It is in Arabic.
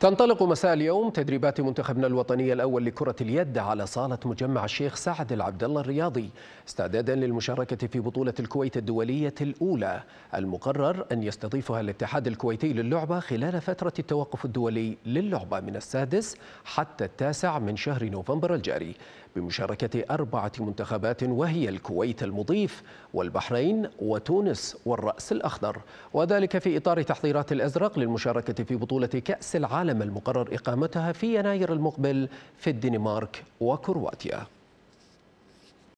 تنطلق مساء اليوم تدريبات منتخبنا الوطني الأول لكرة اليد على صالة مجمع الشيخ سعد العبد الله الرياضي استعدادا للمشاركة في بطولة الكويت الدولية الأولى المقرر أن يستضيفها الاتحاد الكويتي للعبة خلال فترة التوقف الدولي للعبة من السادس حتى التاسع من شهر نوفمبر الجاري بمشاركة أربعة منتخبات وهي الكويت المضيف والبحرين وتونس والرأس الأخضر وذلك في إطار تحضيرات الأزرق للمشاركة في بطولة كأس العالم العالم المقرر إقامتها في يناير المقبل في الدنمارك وكرواتيا